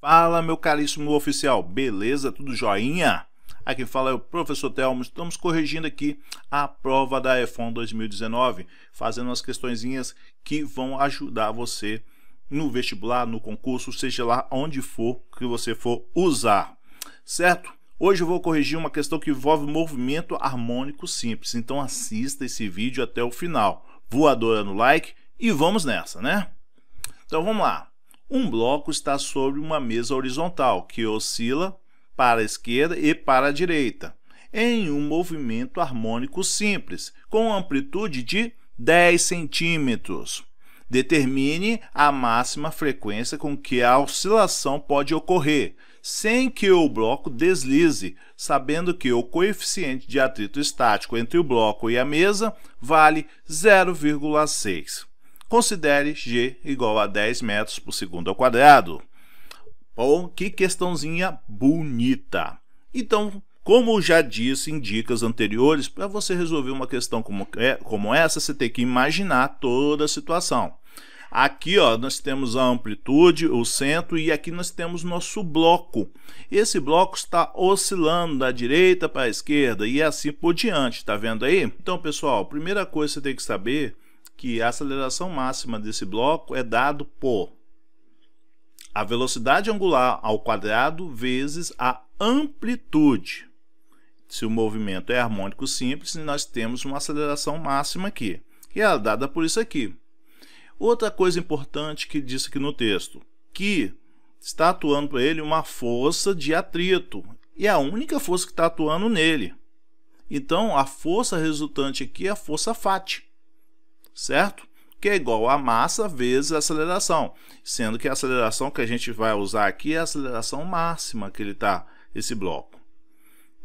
Fala, meu caríssimo oficial, beleza? Tudo joinha? Aqui fala é o professor Telmo. Estamos corrigindo aqui a prova da EFON 2019, fazendo umas questõezinhas que vão ajudar você no vestibular, no concurso, seja lá onde for que você for usar, certo? Hoje eu vou corrigir uma questão que envolve movimento harmônico simples, então assista esse vídeo até o final. Voadora no like e vamos nessa, né? Então vamos lá. Um bloco está sobre uma mesa horizontal que oscila para a esquerda e para a direita, em um movimento harmônico simples, com amplitude de 10 centímetros. Determine a máxima frequência com que a oscilação pode ocorrer, sem que o bloco deslize, sabendo que o coeficiente de atrito estático entre o bloco e a mesa vale 0,6. Considere G igual a 10 metros por segundo ao quadrado. Oh, que questãozinha bonita! Então, como já disse em dicas anteriores, para você resolver uma questão como, é, como essa, você tem que imaginar toda a situação. Aqui ó, nós temos a amplitude, o centro e aqui nós temos nosso bloco. Esse bloco está oscilando da direita para a esquerda e assim por diante, Está vendo aí? Então pessoal, primeira coisa que você tem que saber que a aceleração máxima desse bloco é dado por a velocidade angular ao quadrado vezes a amplitude. Se o movimento é harmônico simples, nós temos uma aceleração máxima aqui, que é dada por isso aqui. Outra coisa importante que diz aqui no texto, que está atuando para ele uma força de atrito, e é a única força que está atuando nele. Então, a força resultante aqui é a força FAT certo? Que é igual a massa vezes a aceleração, sendo que a aceleração que a gente vai usar aqui é a aceleração máxima que ele está, esse bloco.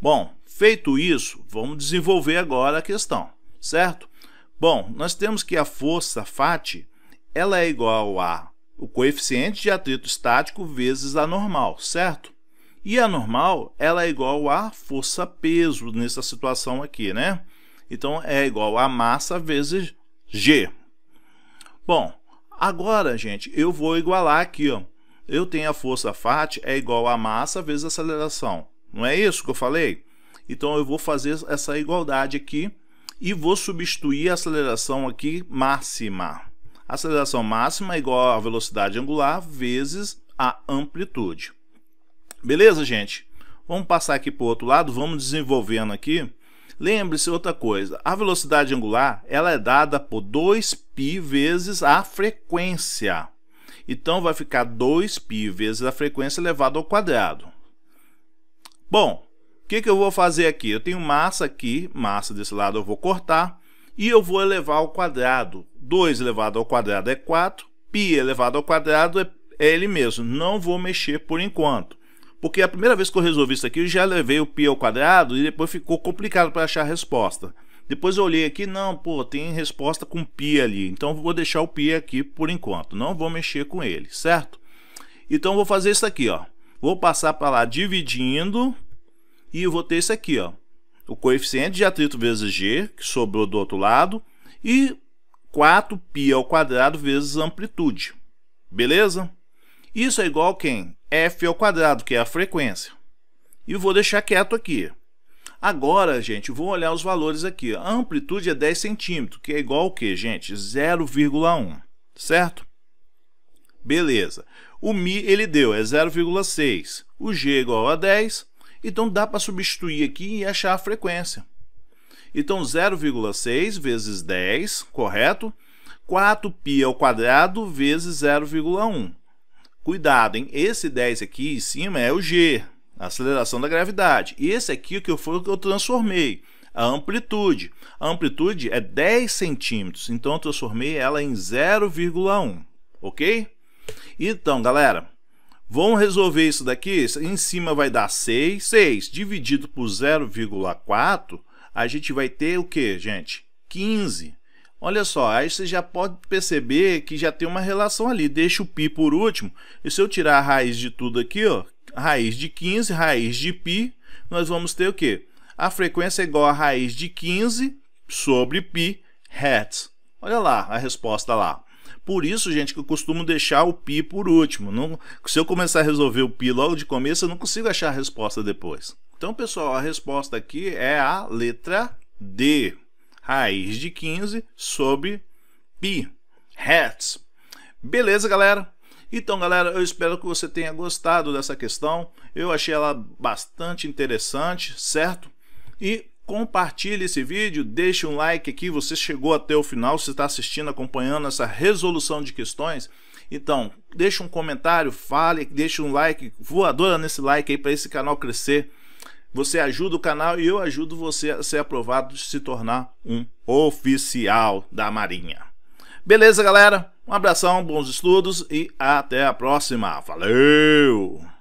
Bom, feito isso, vamos desenvolver agora a questão, certo? Bom, nós temos que a força FAT ela é igual a o coeficiente de atrito estático vezes a normal, certo? E a normal ela é igual a força peso nessa situação aqui, né? Então é igual a massa vezes G. Bom, agora, gente, eu vou igualar aqui, ó. Eu tenho a força Fat é igual a massa vezes a aceleração. Não é isso que eu falei? Então eu vou fazer essa igualdade aqui e vou substituir a aceleração aqui máxima. A aceleração máxima é igual a velocidade angular vezes a amplitude. Beleza, gente? Vamos passar aqui para o outro lado, vamos desenvolvendo aqui. Lembre-se outra coisa, a velocidade angular ela é dada por 2π vezes a frequência. Então vai ficar 2π vezes a frequência elevado ao quadrado. Bom, o que, que eu vou fazer aqui? Eu tenho massa aqui, massa desse lado eu vou cortar, e eu vou elevar ao quadrado. 2 elevado ao quadrado é 4, π elevado ao quadrado é, é ele mesmo, não vou mexer por enquanto. Porque a primeira vez que eu resolvi isso aqui, eu já levei o π ao quadrado e depois ficou complicado para achar a resposta. Depois eu olhei aqui, não, pô, tem resposta com π ali. Então vou deixar o π aqui por enquanto, não vou mexer com ele, certo? Então vou fazer isso aqui, ó. Vou passar para lá dividindo e vou ter isso aqui, ó. O coeficiente de atrito vezes g, que sobrou do outro lado, e 4π ao quadrado vezes amplitude. Beleza? Isso é igual a quem? f ao quadrado, que é a frequência. E vou deixar quieto aqui. Agora, gente, vou olhar os valores aqui. A amplitude é 10 centímetros, que é igual ao quê, gente? 0,1, certo? Beleza. O mi ele deu, é 0,6. O g é igual a 10. Então dá para substituir aqui e achar a frequência. Então 0,6 vezes 10, correto? 4π vezes 0,1. Cuidado, hein? Esse 10 aqui em cima é o G, a aceleração da gravidade. E esse aqui que eu, o que eu transformei, a amplitude. A amplitude é 10 centímetros, então eu transformei ela em 0,1, ok? Então, galera, vamos resolver isso daqui. Em cima vai dar 6, 6 dividido por 0,4, a gente vai ter o que, gente? 15. Olha só, aí você já pode perceber que já tem uma relação ali. Deixa o π por último. E se eu tirar a raiz de tudo aqui, ó, raiz de 15, raiz de π, nós vamos ter o quê? A frequência é igual a raiz de 15 sobre π hertz. Olha lá a resposta lá. Por isso, gente, que eu costumo deixar o π por último. Não, se eu começar a resolver o π logo de começo, eu não consigo achar a resposta depois. Então, pessoal, a resposta aqui é a letra D raiz de 15 sobre π, hertz. Beleza, galera? Então, galera, eu espero que você tenha gostado dessa questão. Eu achei ela bastante interessante, certo? E compartilhe esse vídeo, deixe um like aqui, você chegou até o final, se está assistindo, acompanhando essa resolução de questões. Então, deixe um comentário, fale, deixe um like, voadora nesse like aí para esse canal crescer. Você ajuda o canal e eu ajudo você a ser aprovado e se tornar um oficial da Marinha. Beleza, galera? Um abração, bons estudos e até a próxima. Valeu!